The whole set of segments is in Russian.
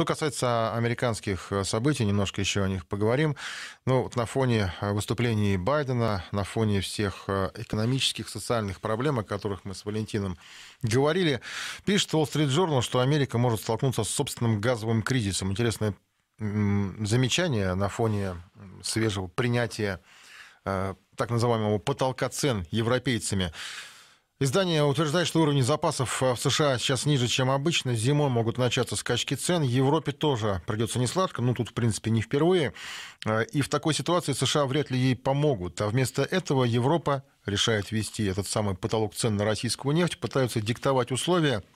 Что касается американских э, событий, немножко еще о них поговорим. Ну, вот на фоне э, выступлений Байдена, на фоне всех э, экономических, социальных проблем, о которых мы с Валентином говорили, пишет Wall Street Journal, что Америка может столкнуться с собственным газовым кризисом. Интересное замечание на фоне свежего принятия так называемого потолка цен европейцами. Издание утверждает, что уровень запасов э, в США сейчас ниже, чем обычно. Зимой могут начаться скачки цен. Европе тоже придется несладко. Ну, тут, в принципе, не впервые. Э, и в такой ситуации США вряд ли ей помогут. А вместо этого Европа решает ввести этот самый потолок цен на российскую нефть, пытаются диктовать условия –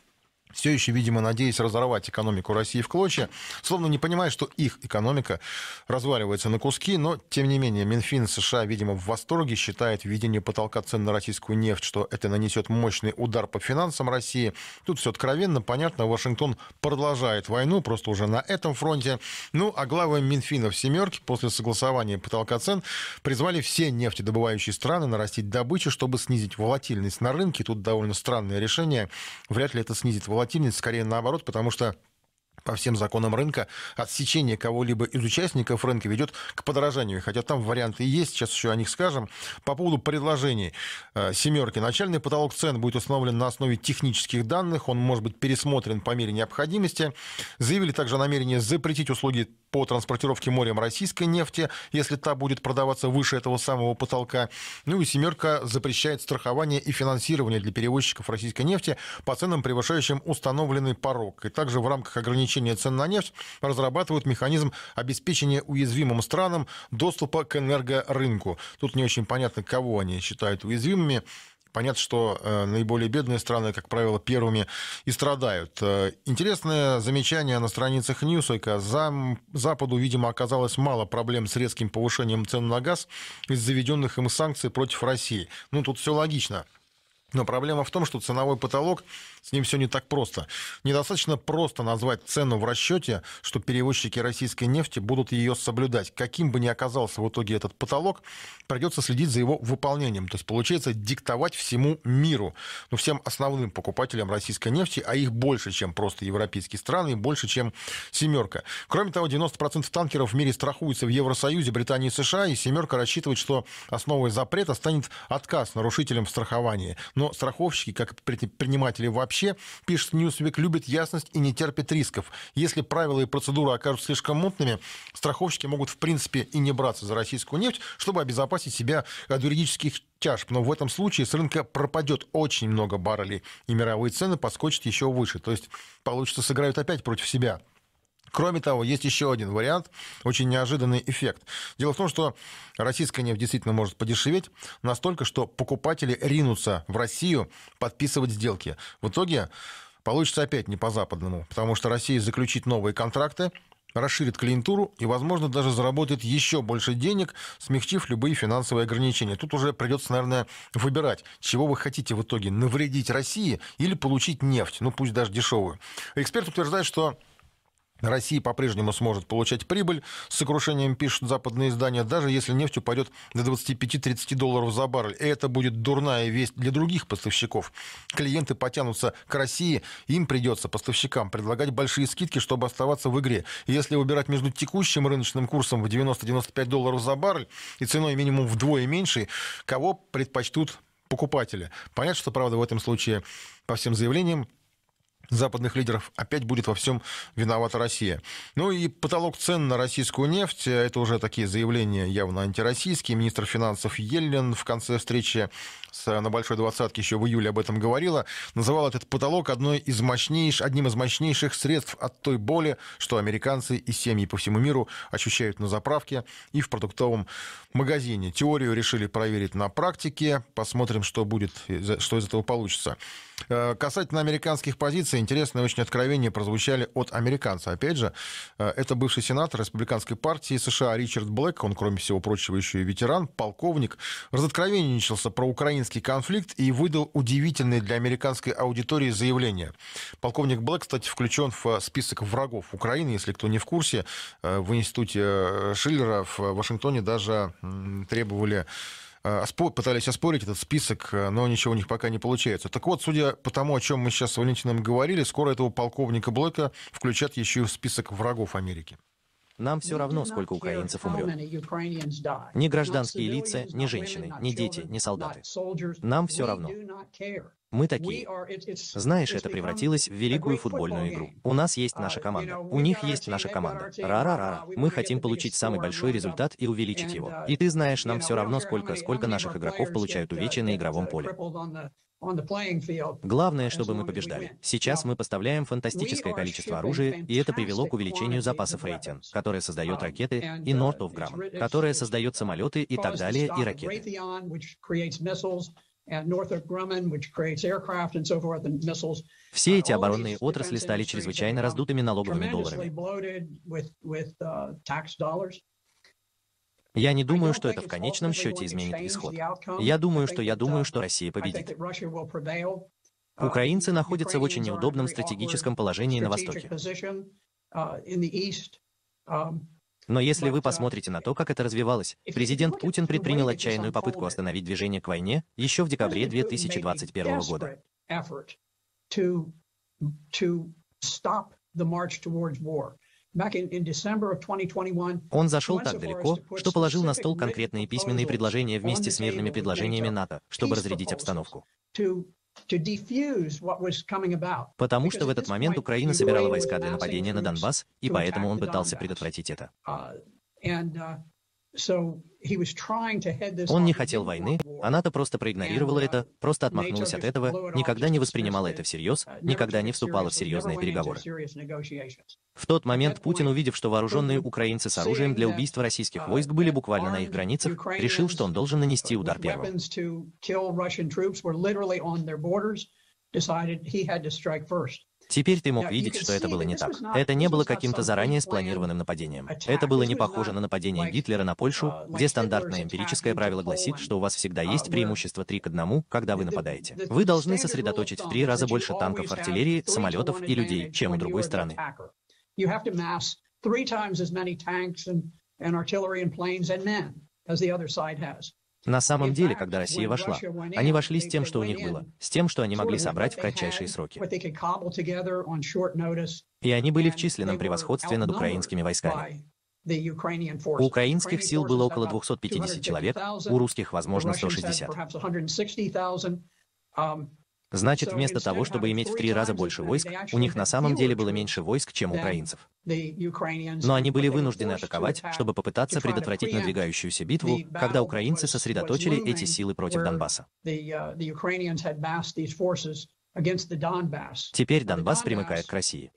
все еще, видимо, надеясь разорвать экономику России в клочья, словно не понимая, что их экономика разваливается на куски, но, тем не менее, Минфин США, видимо, в восторге считает введение потолка цен на российскую нефть, что это нанесет мощный удар по финансам России. Тут все откровенно, понятно, Вашингтон продолжает войну, просто уже на этом фронте. Ну, а главы Минфина в «семерке» после согласования потолка цен призвали все нефтедобывающие страны нарастить добычу, чтобы снизить волатильность на рынке. Тут довольно странное решение. Вряд ли это снизит волатильность противниц, скорее наоборот, потому что по всем законам рынка отсечение кого-либо из участников рынка ведет к подорожанию. Хотя там варианты и есть, сейчас еще о них скажем. По поводу предложений э, семерки. Начальный потолок цен будет установлен на основе технических данных, он может быть пересмотрен по мере необходимости. Заявили также намерение запретить услуги по транспортировке морем российской нефти, если та будет продаваться выше этого самого потолка. Ну и «семерка» запрещает страхование и финансирование для перевозчиков российской нефти по ценам, превышающим установленный порог. И также в рамках ограничения цен на нефть разрабатывают механизм обеспечения уязвимым странам доступа к энергорынку. Тут не очень понятно, кого они считают уязвимыми. Понятно, что э, наиболее бедные страны, как правило, первыми и страдают. Э, интересное замечание на страницах Ньюсвика. За, Западу, видимо, оказалось мало проблем с резким повышением цен на газ из заведенных им санкций против России. Ну, тут все логично. Но проблема в том, что ценовой потолок, с ним все не так просто. Недостаточно просто назвать цену в расчете, что перевозчики российской нефти будут ее соблюдать. Каким бы ни оказался в итоге этот потолок, придется следить за его выполнением. То есть получается диктовать всему миру, ну, всем основным покупателям российской нефти, а их больше, чем просто европейские страны, и больше, чем семерка. Кроме того, 90% танкеров в мире страхуются в Евросоюзе, Британии и США, и семерка рассчитывает, что основой запрета станет отказ нарушителям страхования. Но но страховщики, как предприниматели вообще, пишет Newsweek, любят ясность и не терпят рисков. Если правила и процедуры окажутся слишком мутными, страховщики могут в принципе и не браться за российскую нефть, чтобы обезопасить себя от юридических тяжб. Но в этом случае с рынка пропадет очень много баррелей, и мировые цены подскочат еще выше. То есть, получится, сыграют опять против себя. Кроме того, есть еще один вариант, очень неожиданный эффект. Дело в том, что российская нефть действительно может подешеветь настолько, что покупатели ринутся в Россию подписывать сделки. В итоге получится опять не по-западному, потому что Россия заключит новые контракты, расширит клиентуру и, возможно, даже заработает еще больше денег, смягчив любые финансовые ограничения. Тут уже придется, наверное, выбирать, чего вы хотите в итоге, навредить России или получить нефть, ну пусть даже дешевую. Эксперт утверждает, что Россия по-прежнему сможет получать прибыль, с сокрушением пишут западные издания, даже если нефть упадет до 25-30 долларов за баррель. И это будет дурная весть для других поставщиков. Клиенты потянутся к России, им придется, поставщикам, предлагать большие скидки, чтобы оставаться в игре. И если выбирать между текущим рыночным курсом в 90-95 долларов за баррель и ценой минимум вдвое меньшей, кого предпочтут покупатели? Понятно, что, правда, в этом случае по всем заявлениям западных лидеров опять будет во всем виновата Россия. Ну и потолок цен на российскую нефть, э, это уже такие заявления явно антироссийские. Министр финансов Еллин в конце встречи с, э, на Большой двадцатке еще в июле об этом говорила, называл этот потолок одной из мощнейш, одним из мощнейших средств от той боли, что американцы и семьи по всему миру ощущают на заправке и в продуктовом магазине. Теорию решили проверить на практике, посмотрим, что будет, э, что из этого получится. Касательно американских позиций, позиции интересные очень откровения прозвучали от американца. Опять же, э, это бывший сенатор Республиканской партии США Ричард Блэк, он, кроме всего прочего, еще и ветеран, полковник, разоткровенничался про украинский конфликт и выдал удивительное для американской аудитории заявление. Полковник Блэк, кстати, включен в э, список врагов Украины, если кто не в курсе. Э, в институте Шиллера в Вашингтоне даже требовали Э, пытались оспорить этот список, э, но ничего у них пока не получается. Так вот, судя по тому, о чем мы сейчас с Валентином говорили, скоро этого полковника Блэка включат еще и в список врагов Америки. Нам все равно, сколько украинцев умрет. Ни гражданские лица, ни женщины, ни дети, ни солдаты. Нам все равно. Мы такие. Знаешь, это превратилось в великую футбольную игру. У нас есть наша uh, команда. У них есть наша команда. Ра-ра-ра. Uh, Мы хотим получить самый большой результат и увеличить его. Uh, и ты знаешь, нам все равно, сколько, сколько наших игроков получают увечья на игровом поле. Главное, чтобы мы побеждали. Сейчас мы поставляем фантастическое количество оружия, и это привело к увеличению запасов Рейтин, которая создает um, ракеты, и Нортов Грамм, которая создает uh, самолеты и так далее, и ракеты. Все uh, эти оборонные отрасли стали чрезвычайно раздутыми налоговыми долларами. Я не думаю, что это в конечном счете изменит исход. Я думаю, что я думаю, что uh, Россия победит. Uh, Украинцы находятся в очень неудобном стратегическом положении на Востоке. Uh, um, Но если вы посмотрите на то, как это развивалось, президент Путин предпринял отчаянную попытку остановить движение к войне еще в декабре 2021 года. Он зашел так далеко, что положил на стол конкретные письменные предложения вместе с мирными предложениями НАТО, чтобы разрядить обстановку. Потому что в этот момент Украина собирала e войска для нападения на Донбасс, и поэтому он пытался предотвратить это. Uh, uh, он не хотел войны, а НАТО просто проигнорировала это, uh, просто отмахнулась от этого, никогда не воспринимала это всерьез, uh, никогда не вступала в серьезные переговоры. В тот момент Путин, увидев, что вооруженные украинцы с оружием для убийства российских uh, войск были буквально на их границах, решил, что он должен нанести удар первым. Теперь ты мог видеть, что это было не так. Это не было каким-то заранее спланированным нападением. Это было не похоже на нападение Гитлера на Польшу, где стандартное эмпирическое правило гласит, что у вас всегда а есть преимущество 3 к 1, когда вы нападаете. Вы должны сосредоточить в три раза больше танков, артиллерии, самолетов и людей, чем у другой стороны. and artillery and planes and men as the other side has. На самом деле, когда Россия вошла, они вошли с тем, что у них было, с тем, что они могли собрать в кратчайшие сроки. И они были в численном превосходстве над украинскими войсками. У украинских сил было около 250 человек, у русских, возможно, 160. Значит, вместо того, чтобы иметь в три раза больше войск, у них на самом деле было меньше войск, чем у украинцев. Но они были вынуждены атаковать, чтобы попытаться предотвратить надвигающуюся битву, когда украинцы сосредоточили эти силы против Донбасса. Uh, Теперь Донбасс примыкает к России.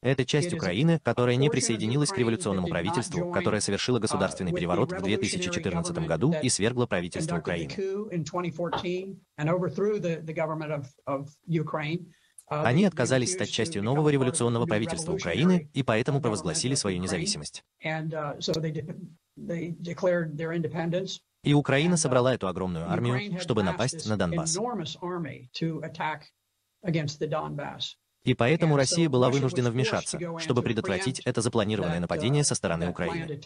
Это часть Украины, которая не присоединилась к революционному правительству, которое совершило uh, государственный переворот в 2014 году и свергло правительство Украины. Uh, Они отказались стать частью нового революционного правительства Украины и поэтому провозгласили свою независимость. Uh, и Украина собрала эту огромную армию, чтобы напасть на Донбасс. И поэтому Россия была вынуждена вмешаться, чтобы предотвратить это запланированное uh, нападение со стороны Украины.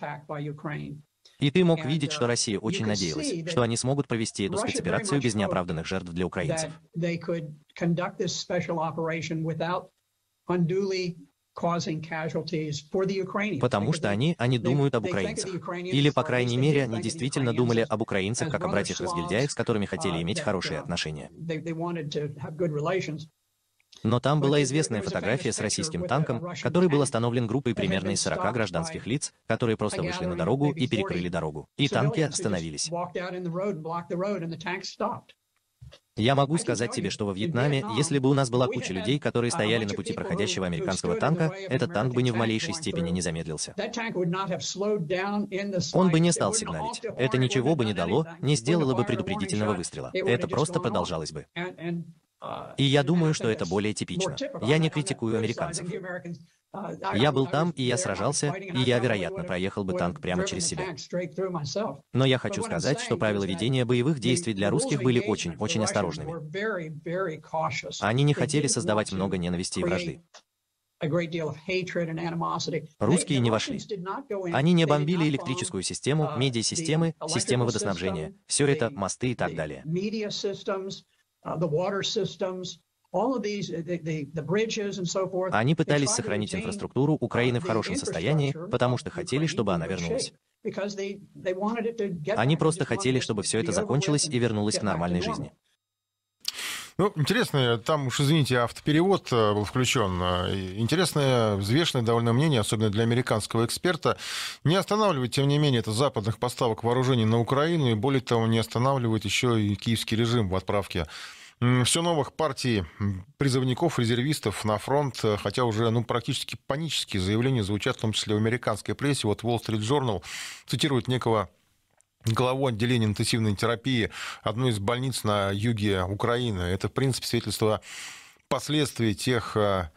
И ты мог видеть, что uh, Россия очень надеялась, что они смогут провести эту спецоперацию без неоправданных жертв для украинцев. Потому что они, они думают об украинцах. Или, по крайней мере, они действительно думали об украинцах как о братьях-разгильдяях, с которыми хотели uh, иметь хорошие отношения. Но там была известная фотография с российским танком, который был остановлен группой примерно из 40 гражданских лиц, которые просто вышли на дорогу и перекрыли дорогу. И танки остановились. Я могу сказать тебе, что во Вьетнаме, если бы у нас была куча людей, которые стояли на пути проходящего американского танка, этот танк бы ни в малейшей степени не замедлился. Он бы не стал сигналить. Это ничего бы не дало, не сделало бы предупредительного выстрела. Это просто продолжалось бы. И я думаю, что это более типично. Я не критикую американцев. Я был там, и я сражался, и я, вероятно, проехал бы танк прямо через себя. Но я хочу сказать, что правила ведения боевых действий для русских были очень-очень осторожными. Они не хотели создавать много ненависти и вражды. Русские не вошли. Они не бомбили электрическую систему, медиасистемы, системы водоснабжения, все это, мосты и так далее. Uh, the water systems, они пытались сохранить инфраструктуру uh, Украины в хорошем состоянии, потому что хотели, чтобы она вернулась. Они просто хотели, чтобы все это закончилось и вернулось к нормальной жизни. Ну, интересно, там уж, извините, автоперевод э, был включен. Э, интересное, взвешенное довольно мнение, особенно для американского эксперта. Не останавливает, тем не менее, это западных поставок вооружений на Украину, и более того, не останавливает еще и киевский режим в отправке все новых партий призывников, резервистов на фронт, э, хотя уже ну, практически панические заявления звучат, в том числе в американской прессе. Вот Wall Street Journal цитирует некого главой отделения интенсивной терапии одной из больниц на юге Украины. Это, в принципе, свидетельство последствий тех э,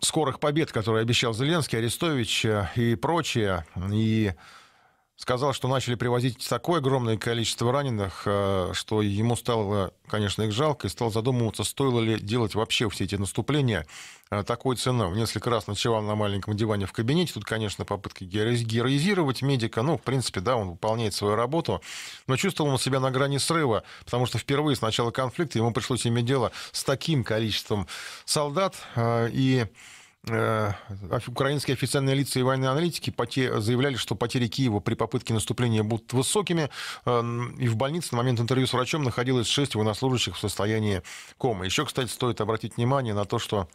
скорых побед, которые обещал Зеленский, Арестович э, и прочие И сказал, что начали привозить такое огромное количество раненых, э, что ему стало, конечно, их жалко, и стал задумываться, стоило ли делать вообще все эти наступления э, такой ценой. Несколько раз ночевал на маленьком диване в кабинете. Тут, конечно, попытки героизировать медика. Ну, в принципе, да, он выполняет свою работу. Но чувствовал он себя на грани срыва, потому что впервые с начала конфликта ему пришлось иметь дело с таким количеством солдат. Э, и Э, украинские официальные лица и военные аналитики заявляли, что потери Киева при попытке наступления будут высокими. Э, и в больнице на момент интервью с врачом находилось шесть военнослужащих в состоянии комы. Еще, кстати, стоит обратить внимание на то, что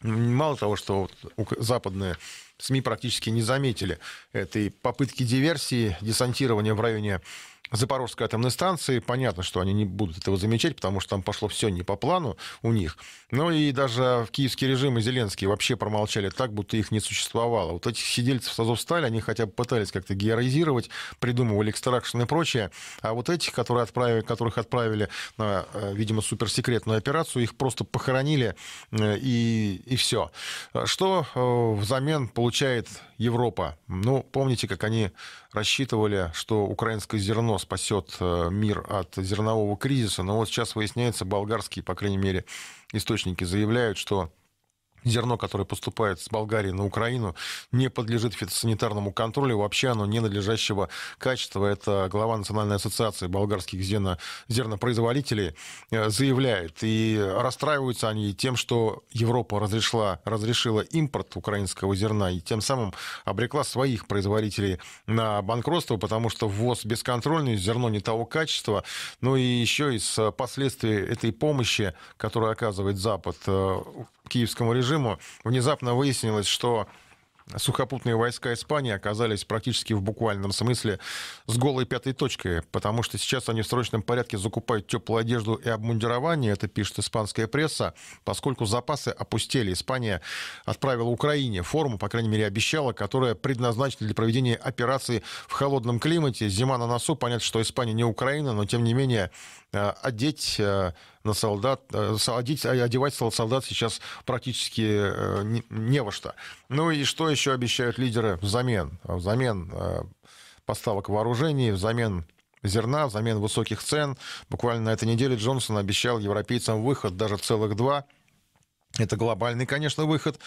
мало того, что западные СМИ практически не заметили этой попытки диверсии, десантирования в районе Запорожской атомной станции. Понятно, что они не будут этого замечать, потому что там пошло все не по плану у них. Ну и даже в киевский режим и Зеленский вообще промолчали так, будто их не существовало. Вот этих сидельцев с Азовстали, они хотя бы пытались как-то георизировать, придумывали экстракшн и прочее. А вот этих, которые отправили, которых отправили на, э, видимо, суперсекретную операцию, их просто похоронили э, и, и все. Что э, взамен получает Европа? Ну, помните, как они рассчитывали, что украинское зерно спасет э, мир от зернового кризиса. Но вот сейчас выясняется, болгарские, по крайней мере, источники заявляют, что зерно, которое поступает с Болгарии на Украину, не подлежит фитосанитарному контролю. Вообще оно ненадлежащего качества. Это глава Национальной ассоциации болгарских зерно, зернопроизводителей э, заявляет. И расстраиваются они тем, что Европа разрешила, разрешила импорт украинского зерна и тем самым обрекла своих производителей на банкротство, потому что ввоз бесконтрольный, зерно не того качества. Ну и еще из последствий этой помощи, которую оказывает Запад э, киевскому режиму, Крыму, внезапно выяснилось, что сухопутные войска Испании оказались практически в буквальном смысле с голой пятой точкой, потому что сейчас они в срочном порядке закупают теплую одежду и обмундирование, это пишет испанская пресса, поскольку запасы опустили. Испания отправила Украине форму, по крайней мере, обещала, которая предназначена для проведения операции в холодном климате. Зима на носу, понятно, что Испания не Украина, но тем не менее э, одеть э, на солдат, э, одеть, э, одевать солдат сейчас практически э, не, не во что. Ну и что еще обещают лидеры взамен? Взамен поставок вооружений, взамен зерна, взамен высоких цен. Буквально на этой неделе Джонсон обещал европейцам выход даже целых два это глобальный, конечно, выход.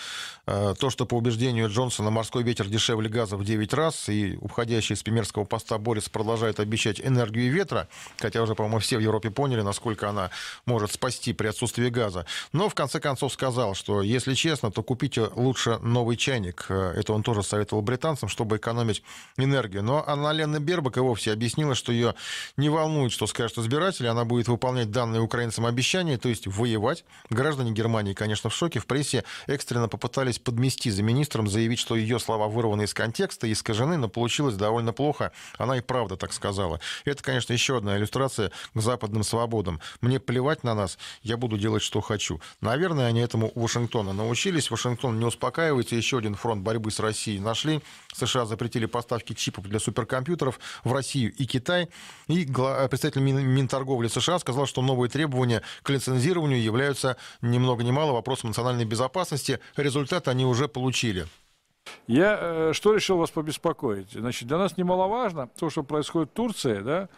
Э, то, что по убеждению Джонсона морской ветер дешевле газа в 9 раз, и уходящий из Пимерского поста Борис продолжает обещать энергию ветра, хотя уже, по-моему, все в Европе поняли, насколько она может спасти при отсутствии газа. Но, в конце концов, сказал, что, если честно, то купите лучше новый чайник. Э, это он тоже советовал британцам, чтобы экономить энергию. Но Анна Лена Бербак и вовсе объяснила, что ее не волнует, что скажут избиратели, она будет выполнять данные украинцам обещания, то есть воевать. Граждане Германии, конечно, конечно, в шоке. В прессе экстренно попытались подмести за министром, заявить, что ее слова вырваны из контекста и искажены, но получилось довольно плохо. Она и правда так сказала. Это, конечно, еще одна иллюстрация к западным свободам. Мне плевать на нас, я буду делать, что хочу. Наверное, они этому у Вашингтона научились. Вашингтон не успокаивается. Еще один фронт борьбы с Россией нашли. США запретили поставки чипов для суперкомпьютеров в Россию и Китай. И представитель Минторговли США сказал, что новые требования к лицензированию являются ни много ни мало вопросом национальной безопасности. Результат они уже получили. Я э, что решил вас побеспокоить? Значит, для нас немаловажно то, что происходит в Турции, да,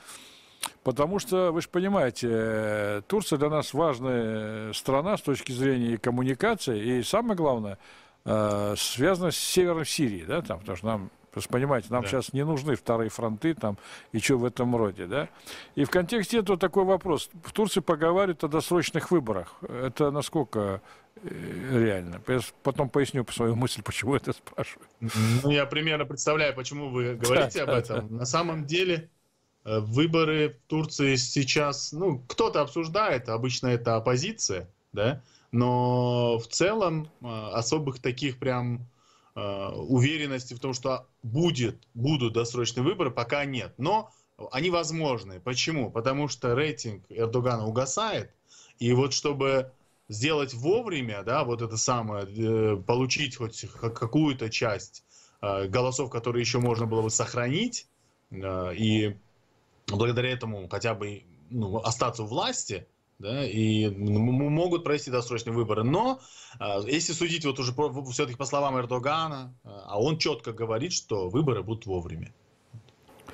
Потому что, вы же понимаете, э, Турция для нас важная э, страна с точки зрения и коммуникации, и самое главное – Э, связано с севером Сирии, да, там, потому что нам Просто понимаете, нам да. сейчас не нужны вторые фронты там и что в этом роде, да? И в контексте этого такой вопрос. В Турции поговаривают о досрочных выборах. Это насколько э, реально? Я потом поясню по свою мысль, почему это спрашиваю. Ну, я примерно представляю, почему вы говорите да, об этом. Да. На самом деле э, выборы в Турции сейчас, ну, кто-то обсуждает, обычно это оппозиция, да, но в целом э, особых таких прям э, уверенности в том, что будет, будут досрочные выборы, пока нет. Но они возможны. Почему? Потому что рейтинг Эрдогана угасает, и вот чтобы сделать вовремя, да, вот это самое, э, получить хоть какую-то часть голосов, которые еще можно было бы сохранить, и благодаря этому хотя бы ну, остаться у власти – да, и могут провести досрочные выборы. Но а, если судить вот уже все-таки по словам Эрдогана, а, а он четко говорит, что выборы будут вовремя,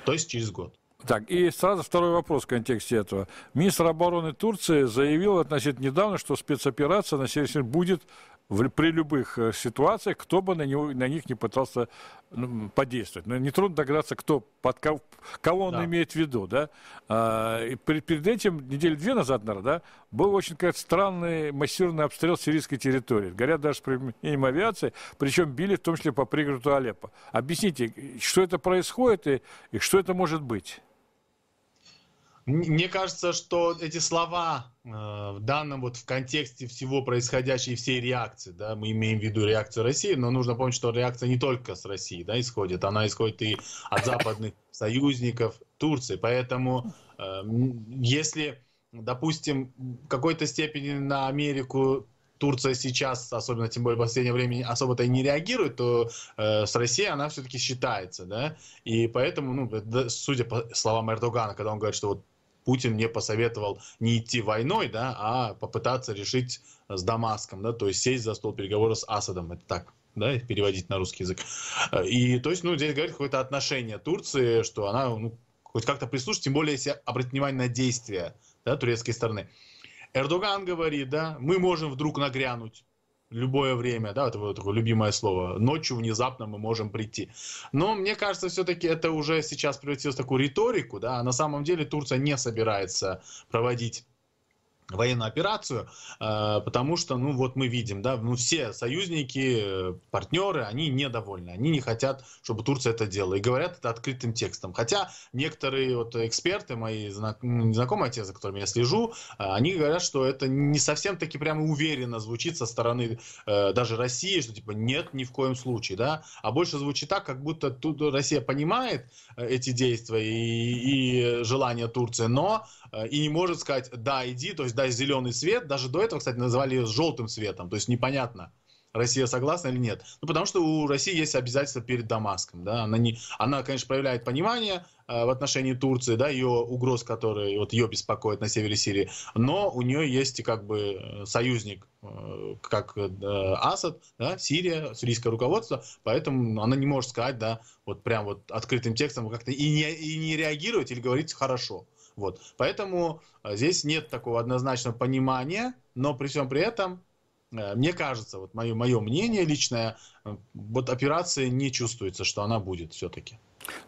то есть через год. Так, и сразу второй вопрос в контексте этого. Министр обороны Турции заявил относительно недавно, что спецоперация на Сирии будет в, при любых э, ситуациях, кто бы на, него, на них не пытался ну, подействовать. Но нетрудно догадаться, кто, под кого, кого он да. имеет в виду. Да? А, и перед, перед этим, недели две назад, наверное, да, был очень какой-то странный массированный обстрел сирийской территории. Горят даже с применением авиации, причем били в том числе по пригороду Алеппо. Объясните, что это происходит и, и что это может быть? Мне кажется, что эти слова э, в данном вот в контексте всего происходящей всей реакции, да, мы имеем в виду реакцию России, но нужно помнить, что реакция не только с России, да, исходит, она исходит и от западных союзников Турции, поэтому э, если, допустим, в какой-то степени на Америку Турция сейчас, особенно тем более в последнее время, особо-то и не реагирует, то э, с Россией она все-таки считается, да, и поэтому, ну, судя по словам Эрдогана, когда он говорит, что вот Путин мне посоветовал не идти войной, да, а попытаться решить с Дамаском, да, то есть сесть за стол переговоров с Асадом, это так да, переводить на русский язык. Э, и то есть, ну, здесь говорит какое-то отношение Турции, что она ну, хоть как-то прислушает, тем более, если обратить внимание на действия да, турецкой стороны. Эрдоган говорит, да, мы можем вдруг нагрянуть любое время, да, это вот такое любимое слово, ночью внезапно мы можем прийти. Но мне кажется, все-таки это уже сейчас превратилось в такую риторику, да, а на самом деле Турция не собирается проводить военную операцию, э, потому что, ну вот мы видим, да, ну все союзники, э, партнеры, они недовольны, они не хотят, чтобы Турция это делала, и говорят это открытым текстом. Хотя некоторые вот эксперты, мои знакомые те, за которыми я слежу, э, они говорят, что это не совсем таки прямо уверенно звучит со стороны даже России, что типа нет, ни в коем случае, да, а больше звучит так, как будто тут Россия понимает эти действия и, и желания Турции, но и не может сказать, да, иди, то есть дай зеленый свет, даже до этого, кстати, называли ее желтым светом, то есть непонятно, Россия согласна или нет. Ну, потому что у России есть обязательства перед Дамаском. Да? Она, не, она, конечно, проявляет понимание э, в отношении Турции, да, ее угроз, которые вот ее беспокоят на севере Сирии. Но у нее есть как бы э, союзник, э, как э, Асад, да, Сирия, сирийское руководство. Поэтому она не может сказать, да, вот прям вот открытым текстом как-то и не, и не реагировать или говорить хорошо. Вот. Поэтому э, здесь нет такого однозначного понимания, но при всем при этом, э, мне кажется, вот мое, мое мнение личное, э, вот операция не чувствуется, что она будет все-таки.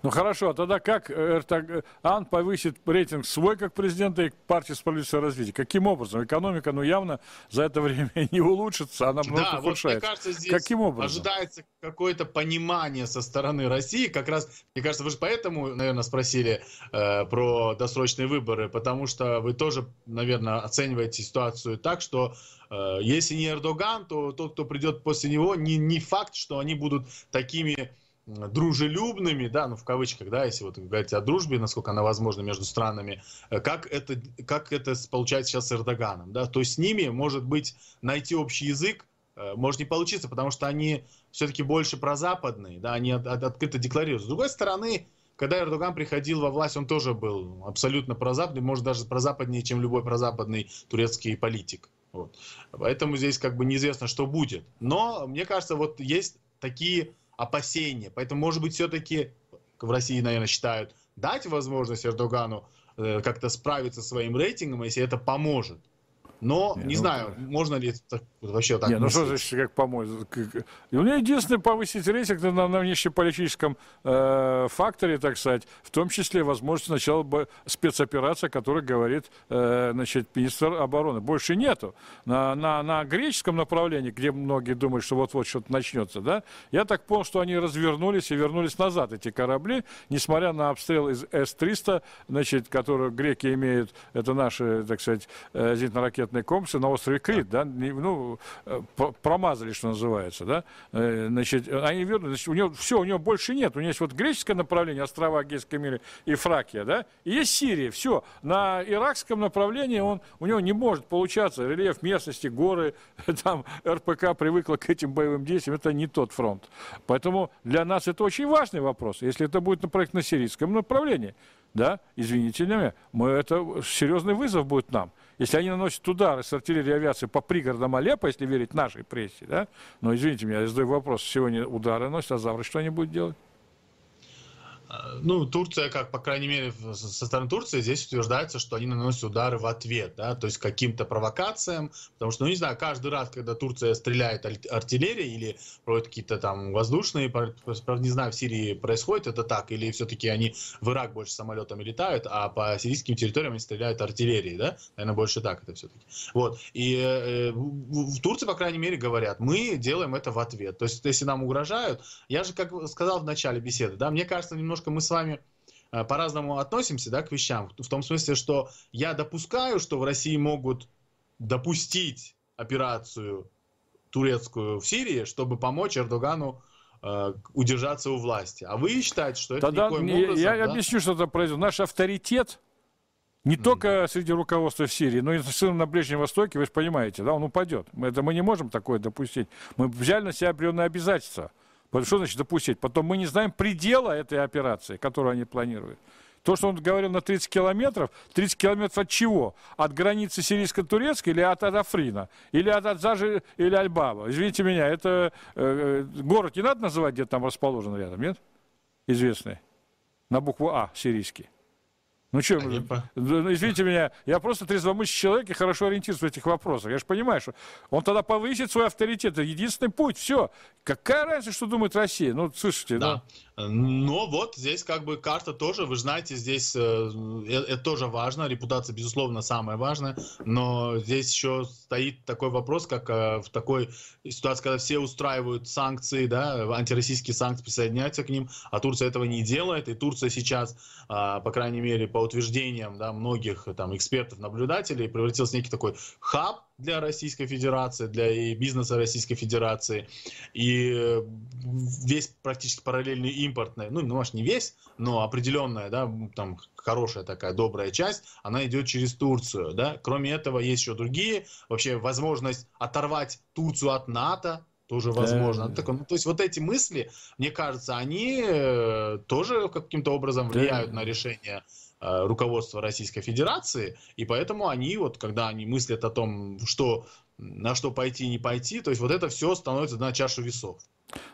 Ну хорошо, а тогда как э, Эртоган э, повысит рейтинг свой как президента и партии справедливости развития? Каким образом? Экономика, ну явно за это время не улучшится, она много да, ухудшается. Вот, мне кажется, здесь Каким образом? ожидается какое-то понимание со стороны России. Как раз, мне кажется, вы же поэтому, наверное, спросили э, про досрочные выборы, потому что вы тоже, наверное, оцениваете ситуацию так, что э, если не Эрдоган, то тот, кто придет после него, не, не факт, что они будут такими дружелюбными, да, ну в кавычках, да, если вот говорить о дружбе, насколько она возможна между странами, э, как это, как это получается сейчас с Эрдоганом, да, то с ними, может быть, найти общий язык, э, может не получиться, потому что они все-таки больше прозападные, да, они от, от, открыто декларируют. С другой стороны, когда Эрдоган приходил во власть, он тоже был абсолютно прозападный, может даже прозападнее, чем любой прозападный турецкий политик. Вот. Поэтому здесь как бы неизвестно, что будет. Но мне кажется, вот есть такие опасения. Поэтому, может быть, все-таки в России, наверное, считают, дать возможность Эрдогану э, как-то справиться со своим рейтингом, если это поможет. Но не, не ну, знаю, можно ли так, вообще так. Не, ну что значит, как помочь? И у меня единственное повысить рейтинг на, на внешнеполитическом э, факторе, так сказать, в том числе возможность начала спецоперация о которой говорит э, значит, министр обороны. Больше нету. На, на, на греческом направлении, где многие думают, что вот-вот что-то начнется, да, я так понял, что они развернулись и вернулись назад, эти корабли, несмотря на обстрел из С-300, значит, который греки имеют, это наши, так сказать, э, зенитно-ракетные зенитные комплексы на острове Крит, да, ну, э, промазали, что называется, да, э, значит, они вернули, значит, у него все, у него больше нет, у него есть вот греческое направление, острова Гейской мире и Фракия, да, и есть Сирия, все, на иракском направлении он, у него не может получаться, рельеф местности, горы, там РПК привыкла к этим боевым действиям, это не тот фронт. Поэтому для нас это очень важный вопрос, если это будет на проект на сирийском направлении да, извините меня, мы, это серьезный вызов будет нам. Если они наносят удары с артиллерии авиации по пригородам Алеппо, если верить нашей прессе, да, но извините меня, я задаю вопрос, сегодня удары носят, а завтра что они будут делать? А, ну, Турция, как, по крайней мере, со стороны Турции здесь утверждается, что они наносят удары в ответ, да, то есть каким-то провокациям, потому что, ну, не знаю, каждый раз, когда Турция стреляет артиллерией или проводит какие-то там воздушные, правда, не знаю, в Сирии происходит это так, или все-таки они в Ирак больше самолетами летают, а по сирийским территориям они стреляют артиллерией, да, наверное, больше так это все-таки. Вот, и э, в Турции, по крайней мере, говорят, мы делаем это в ответ, то есть если нам угрожают, я же, как сказал в начале беседы, да, мне кажется, немножко немножко мы с вами э, по-разному относимся да, к вещам. В том смысле, что я допускаю, что в России могут допустить операцию турецкую в Сирии, чтобы помочь Эрдогану э, удержаться у власти. А вы считаете, что это Тогда никоим не, образом... Я да? объясню, что это произойдет. Наш авторитет не mm-hmm. только среди руководства в Сирии, но и сын на Ближнем Востоке, вы же понимаете, да, он упадет. Это мы не можем такое допустить. Мы взяли на себя определенные обязательства. Вот что значит допустить? Потом мы не знаем предела этой операции, которую они планируют. То, что он говорил на 30 километров, 30 километров от чего? От границы сирийско-турецкой или от Адафрина? Или от Адзажи или Альбаба? Извините меня, это э, э город не надо называть, где там расположен рядом, нет? Известный. На букву А, сирийский. Ну что, Они... Ну, извините меня, я просто трезвомыслящий человек и хорошо ориентируюсь в этих вопросах. Я же понимаю, что он тогда повысит свой авторитет. Это единственный путь, все. Какая разница, что думает Россия? Ну, слышите, да. Ну... Но вот здесь как бы карта тоже, вы знаете, здесь э, э, это тоже важно, репутация, безусловно, самая важная, но здесь еще стоит такой вопрос, как э, в такой ситуации, когда все устраивают санкции, да, антироссийские санкции присоединяются к ним, а Турция этого не делает, и Турция сейчас, э, по крайней мере, по утверждениям да, многих э, там, экспертов, наблюдателей, превратился в некий такой хаб для Российской Федерации, для и бизнеса Российской Федерации. И э, весь практически параллельный импортный, ну, ну, может, не весь, но определенная, да, там, хорошая такая добрая часть, она идет через Турцию, да. Кроме этого, есть еще другие, вообще возможность оторвать Турцию от НАТО, тоже возможно. Да. Так, ну, то есть вот эти мысли, мне кажется, они э, тоже каким-то образом влияют да. на решение Э, руководство Российской Федерации, и поэтому они вот, когда они мыслят о том, что на что пойти и не пойти, то есть вот это все становится на чашу весов.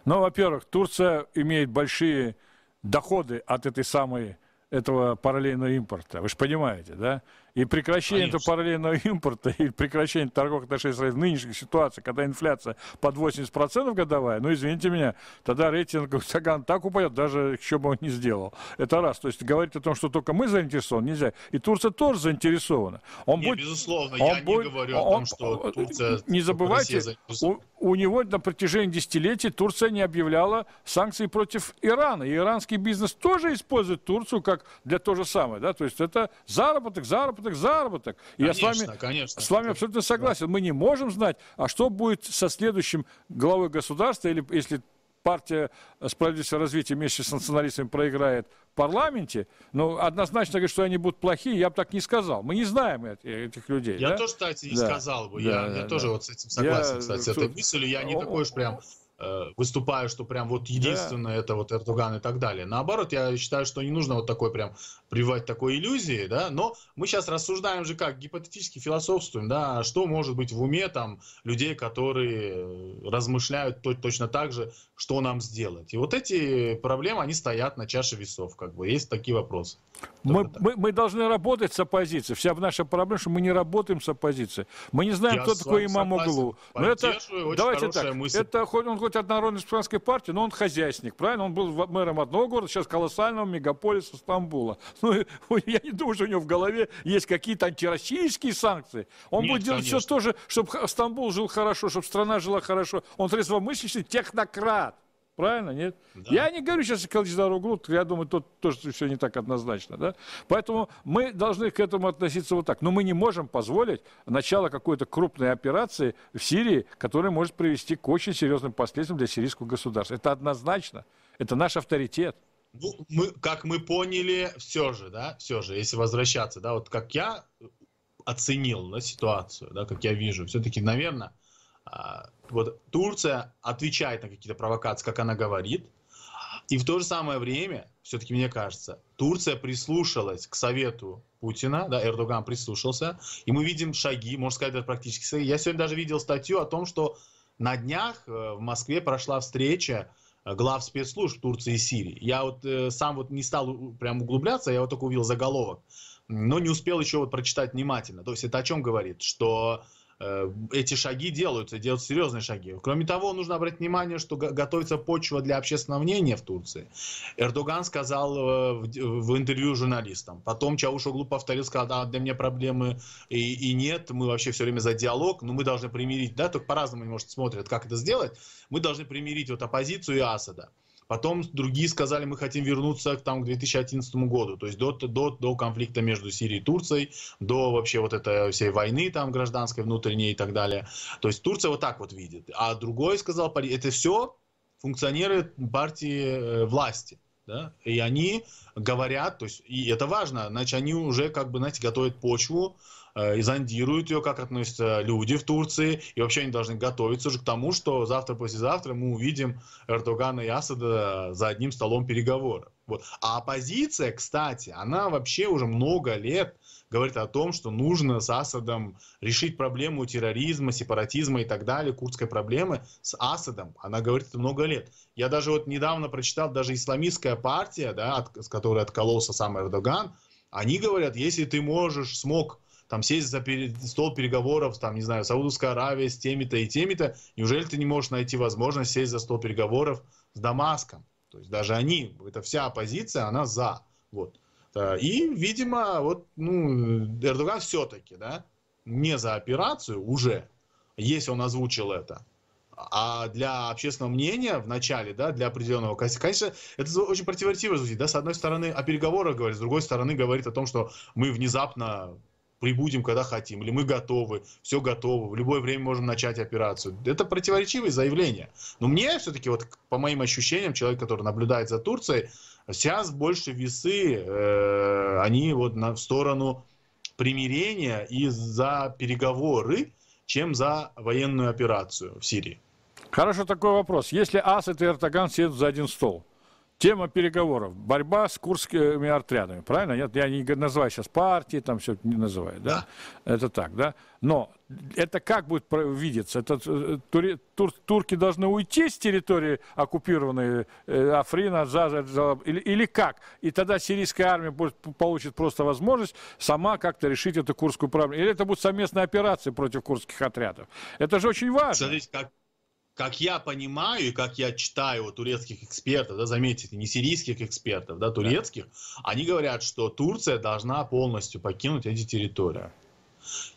Ну, во-первых, Турция имеет большие доходы от этой самой этого параллельного импорта. Вы же понимаете, да? И прекращение Конечно. этого параллельного импорта и прекращение торговых отношений с в нынешней ситуации, когда инфляция под 80% годовая, ну, извините меня, тогда рейтинг Саган так упадет, даже еще бы он не сделал. Это раз. То есть говорить о том, что только мы заинтересованы, нельзя. И Турция тоже заинтересована. Он не, будет, безусловно, он я будет, не говорю о том, что Турция... Не забывайте, у, у него на протяжении десятилетий Турция не объявляла санкции против Ирана. И иранский бизнес тоже использует Турцию как для того же самое. Да? То есть это заработок, заработок, заработок, заработок. Конечно, Я с вами, конечно. с вами абсолютно согласен. Да. Мы не можем знать, а что будет со следующим главой государства, или если партия справедливости развития вместе с националистами проиграет в парламенте, но ну, однозначно говорить, что они будут плохие, я бы так не сказал. Мы не знаем этих людей. Я да? тоже, кстати, не да. сказал бы. Да, я да, я да, тоже да. вот с этим согласен, я... кстати, с этой мыслью. Я не такой уж прям Э, выступаю, что прям вот единственное да. это вот Эрдоган и так далее. Наоборот, я считаю, что не нужно вот такой прям прививать такой иллюзии, да, но мы сейчас рассуждаем же как, гипотетически философствуем, да, а что может быть в уме там людей, которые э, размышляют точно так же, что нам сделать. И вот эти проблемы, они стоят на чаше весов, как бы, есть такие вопросы. Мы, мы, мы должны работать с оппозицией. Вся наша проблема, что мы не работаем с оппозицией. Мы не знаем, Я кто такой имам Углу. Но это, давайте так, мысль. это хоть, он хоть от народной республиканской партии, но он хозяйственник, правильно? Он был мэром одного города, сейчас колоссального мегаполиса Стамбула. Ну, я не думаю, что у него в голове есть какие-то антироссийские санкции. Он Нет, будет делать конечно. все то же, чтобы Стамбул жил хорошо, чтобы страна жила хорошо. Он трезвомыслящий технократ. Правильно, нет? Да. Я не говорю сейчас о Калачдару Груд, я думаю, тут тоже все не так однозначно. Да? Поэтому мы должны к этому относиться вот так. Но мы не можем позволить начало какой-то крупной операции в Сирии, которая может привести к очень серьезным последствиям для сирийского государства. Это однозначно. Это наш авторитет. Ну, мы, как мы поняли, все же, да, все же, если возвращаться, да, вот как я оценил на ситуацию, да, как я вижу, все-таки, наверное, а, вот Турция отвечает на какие-то провокации, как она говорит, и в то же самое время, все-таки мне кажется, Турция прислушалась к совету Путина, да, Эрдоган прислушался, и мы видим шаги, можно сказать, даже практически. Шаги. Я сегодня даже видел статью о том, что на днях э, в Москве прошла встреча э, глав спецслужб Турции и Сирии. Я вот э, сам вот не стал прям углубляться, я вот только увидел заголовок, но не успел еще вот прочитать внимательно. То есть это о чем говорит? Что Э, эти шаги делаются, делают серьезные шаги. Кроме того, нужно обратить внимание, что готовится почва для общественного мнения в Турции. Эрдоган сказал э, в интервью журналистам. Потом Чаушоглу повторил, сказал, да, для меня проблемы и, и нет, мы вообще все время за диалог, но мы должны примирить, да, только по-разному, может, смотрят, как это сделать. Мы должны примирить вот оппозицию и Асада. Потом другие сказали, мы хотим вернуться к, там, к 2011 году, то есть до, до, до конфликта между Сирией и Турцией, до вообще вот этой всей войны там гражданской, внутренней и так далее. То есть Турция вот так вот видит. А другой сказал, это все функционеры партии э, власти. Да? И они говорят, то есть, и это важно, значит, они уже, как бы, знаете, готовят почву Э, и зондируют ее, как относятся люди в Турции. И вообще они должны готовиться уже к тому, что завтра-послезавтра мы увидим Эрдогана и Асада за одним столом переговоров. Вот. А оппозиция, кстати, она вообще уже много лет говорит о том, что нужно с Асадом решить проблему терроризма, сепаратизма и так далее, курдской проблемы с Асадом. Она говорит это много лет. Я даже вот недавно прочитал, даже исламистская партия, да, от, с которой откололся сам Эрдоган, они говорят, если ты можешь, смог там сесть за стол переговоров, там, не знаю, Саудовская Аравия с теми-то и теми-то, неужели ты не можешь найти возможность сесть за стол переговоров с Дамаском? То есть даже они, это вся оппозиция, она за. Вот. Э, и, видимо, вот, ну, Эрдоган все-таки, да, не за операцию уже, если он озвучил это, а для общественного мнения в начале, да, для определенного, конечно, это очень противоречиво звучит, да, с одной стороны о переговорах говорит, с другой стороны говорит о том, что мы внезапно прибудем, когда хотим, или мы готовы, все готово, в любое время можем начать операцию. Это противоречивые заявления. Но мне все-таки, вот по моим ощущениям, человек, который наблюдает за Турцией, сейчас больше весы, э, они вот на, в сторону примирения и за переговоры, чем за военную операцию в Сирии. Хорошо, такой вопрос. Если Асад и Эрдоган сидят за один стол – Тема переговоров. Борьба с курскими отрядами. Правильно? Нет, я не называю сейчас партии, там все не называю. Да? да. Это так, да? Но это как будет видеться? Это, э, тури, тур, турки должны уйти с территории оккупированной э, Африна, Заза, или, или как? И тогда сирийская армия будет, получит просто возможность сама как-то решить эту курскую проблему. Или это будет совместная операция против курских отрядов. Это же очень важно. Смотрите, как, как я понимаю и как я читаю вот, турецких экспертов, да, заметьте, не сирийских экспертов, да, турецких, да. они говорят, что Турция должна полностью покинуть эти территории.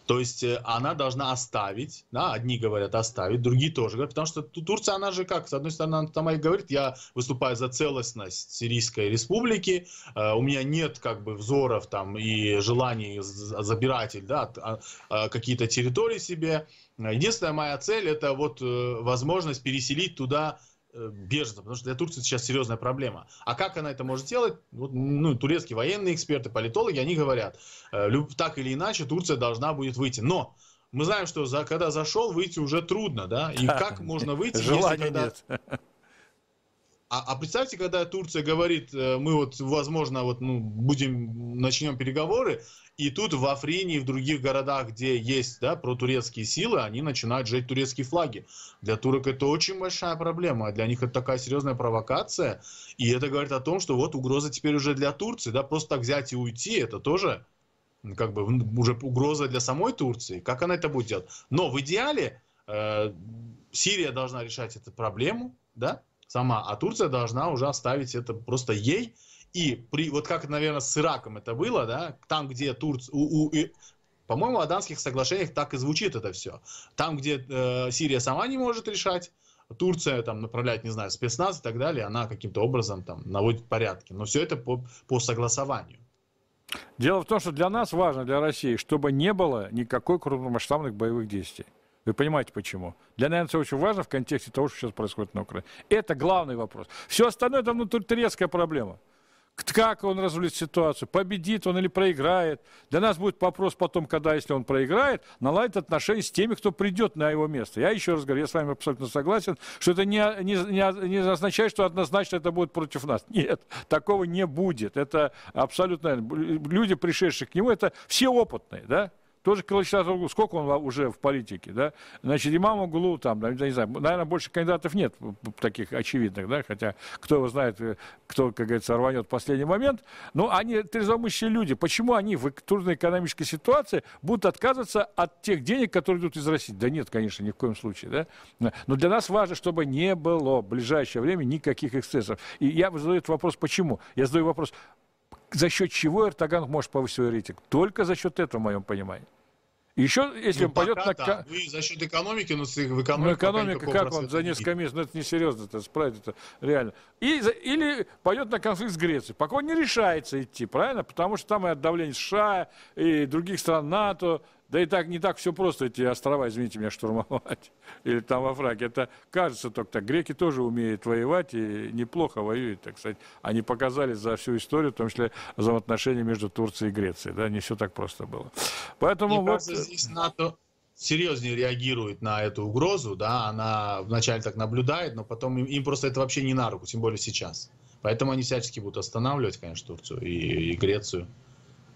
То есть э, она должна оставить, да, одни говорят оставить, другие тоже говорят, потому что Турция, она же как, с одной стороны, она там и говорит, я выступаю за целостность Сирийской республики, э, у меня нет как бы взоров там и желаний забирать да, а, а, какие-то территории себе, Единственная моя цель это вот э, возможность переселить туда э, беженцев, потому что для Турции сейчас серьезная проблема. А как она это может делать? Вот, ну, турецкие военные эксперты, политологи, они говорят, э, так или иначе Турция должна будет выйти. Но мы знаем, что за, когда зашел, выйти уже трудно, да? И как можно выйти, если когда... Нет. А, а представьте, когда Турция говорит, э, мы вот, возможно, вот, ну, будем, начнем переговоры, и тут в Африне и в других городах, где есть да, протурецкие силы, они начинают жечь турецкие флаги. Для турок это очень большая проблема. А для них это такая серьезная провокация. И это говорит о том, что вот угроза теперь уже для Турции. Да, просто так взять и уйти, это тоже как бы уже угроза для самой Турции. Как она это будет делать? Но в идеале э, Сирия должна решать эту проблему, да, сама, а Турция должна уже оставить это просто ей. И при, вот как, наверное, с Ираком это было, да, там, где Турция, у, у, и, по-моему, в Аданских соглашениях так и звучит это все. Там, где э, Сирия сама не может решать, Турция там направляет, не знаю, спецназ и так далее, она каким-то образом там наводит порядки. Но все это по, по согласованию. Дело в том, что для нас важно, для России, чтобы не было никакой крупномасштабных боевых действий. Вы понимаете почему? Для немцев очень важно в контексте того, что сейчас происходит на Украине. Это главный вопрос. Все остальное это внутритурецкая проблема. Как он развлечет ситуацию, победит он или проиграет. Для нас будет вопрос потом, когда, если он проиграет, наладит отношения с теми, кто придет на его место. Я еще раз говорю, я с вами абсолютно согласен, что это не, не, не, не означает, что однозначно это будет против нас. Нет, такого не будет. Это абсолютно... Люди, пришедшие к нему, это все опытные, да? Тоже Калыч сколько он уже в политике, да? Значит, Имаму Гулу там, да, не знаю, наверное, больше кандидатов нет таких очевидных, да, хотя кто его знает, э, кто, как говорится, рванет в последний момент. Но они трезвомыслящие люди. Почему они в трудной экономической ситуации будут отказываться от тех денег, которые идут из России? Да нет, конечно, ни в коем случае, да? Но для нас важно, чтобы не было в ближайшее время никаких эксцессов. И я задаю этот вопрос, почему? Я задаю вопрос, за счет чего Эртоган может повысить свой рейтинг? Только за счет этого, в моем понимании. Еще, если ну, он пойдет на... Да. Вы за счет экономики, но ну, в экономику... Ну, экономика, как он за несколько месяцев, ну, это не серьезно это справить это реально. И, или пойдет на конфликт с Грецией, пока он не решается идти, правильно? Потому что там и от давления США, и других стран НАТО, да и так не так все просто эти острова, извините меня, штурмовать. Или там во Фраке. Это кажется только так. Греки тоже умеют воевать и неплохо воюют, так сказать. Они показали за всю историю, в том числе за отношения между Турцией и Грецией. Да, не все так просто было. Поэтому Мне вот... кажется, э, здесь НАТО серьезнее реагирует на эту угрозу, да, она вначале так наблюдает, но потом им, им просто это вообще не на руку, тем более сейчас. Поэтому они всячески будут останавливать, конечно, Турцию и, и Грецию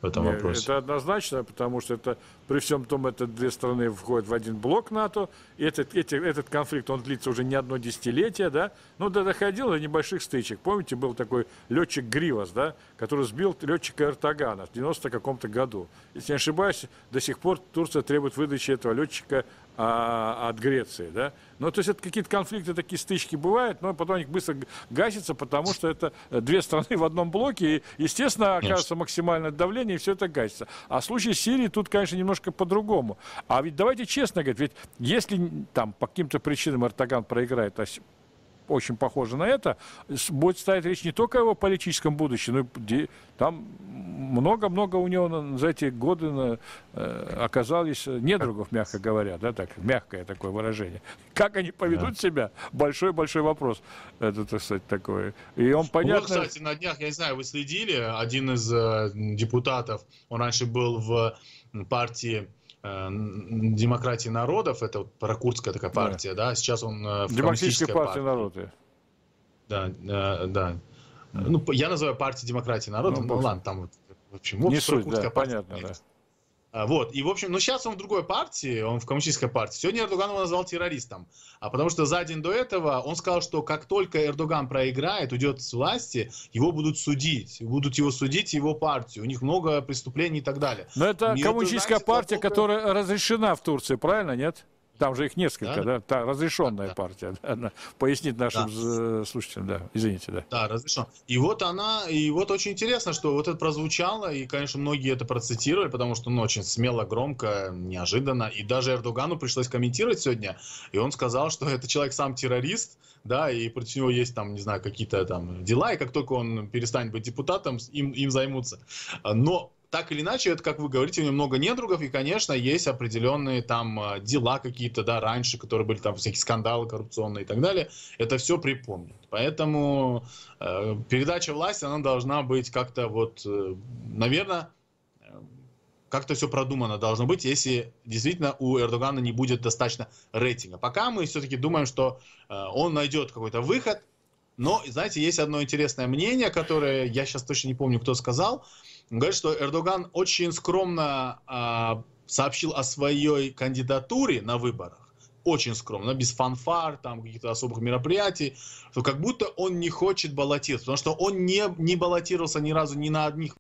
в этом вопросе? Это однозначно, потому что это при всем том, это две страны входят в один блок НАТО. И этот, эти, этот конфликт, он длится уже не одно десятилетие, да. Ну, да, доходило до небольших стычек. Помните, был такой летчик Гривас, да, который сбил летчика Эртогана в 90 каком-то году. Если не ошибаюсь, до сих пор Турция требует выдачи этого летчика а, от Греции, да. Ну, то есть это какие-то конфликты, такие стычки бывают, но потом они быстро гасятся, потому что это э, две страны в одном блоке, и, естественно, оказывается максимальное давление, и все это гасится. А случай Сирии тут, конечно, немножко по-другому. А ведь давайте честно говорить, ведь если там по каким-то причинам Эрдоган проиграет, а очень похоже на это, будет стоять речь не только о его политическом будущем, но и там много-много у него за эти годы э, оказалось недругов, мягко говоря, да, так, мягкое такое выражение. Как они поведут да. себя, большой-большой вопрос. Это, так сказать, такое. И он ну понятно... Вот, кстати, на днях, я не знаю, вы следили, один из э, депутатов, он раньше был в партии Э, демократии народов, это вот паракурдская такая партия, да, да? сейчас он э, Демократическая партия, партия народов. Да, да, э, да. Ну, я называю партию демократии народа, ну, ну ладно, там в общем, общем, не суть, да, партия, понятно, да. А, вот, и, в общем, ну, сейчас он в другой партии, он в коммунистической партии. Сегодня Эрдоган его назвал террористом. А потому что за день до этого он сказал, что как только Эрдоган проиграет, уйдет с власти, его будут судить. Будут его судить, его партию. У них много преступлений и так далее. Но это и коммунистическая это, значит, партия, только... которая разрешена в Турции, правильно, нет? Там же их несколько, да, да? Та разрешенная да, партия. Да. Она пояснит нашим да. Э, слушателям, да, извините, да. Да, разрешен. И вот она, и вот очень интересно, что вот это прозвучало, и, конечно, многие это процитировали, потому что, ну, очень смело, громко, неожиданно. И даже Эрдогану пришлось комментировать сегодня, и он сказал, что это человек сам террорист, да, и против него есть там, не знаю, какие-то там дела, и как только он перестанет быть депутатом, им, им займутся. Но так или иначе, это, как вы говорите, у него много недругов, и, конечно, есть определенные там а, дела какие-то, да, раньше, которые были там всякие скандалы коррупционные и так далее. Это все припомнит. Поэтому э, передача власти, она должна быть как-то вот, э, наверное, э, как-то все продумано должно быть, если действительно у Эрдогана не будет достаточно рейтинга. Пока мы все-таки думаем, что э, он найдет какой-то выход, но, знаете, есть одно интересное мнение, которое я сейчас точно не помню, кто сказал, э, он говорит, что Эрдоган очень скромно а, сообщил о своей кандидатуре на выборах, очень скромно, без фанфар, там каких-то особых мероприятий, что как будто он не хочет баллотироваться, потому что он не, не баллотировался ни разу ни на одних.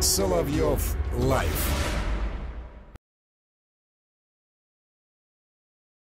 Соловьев лайф.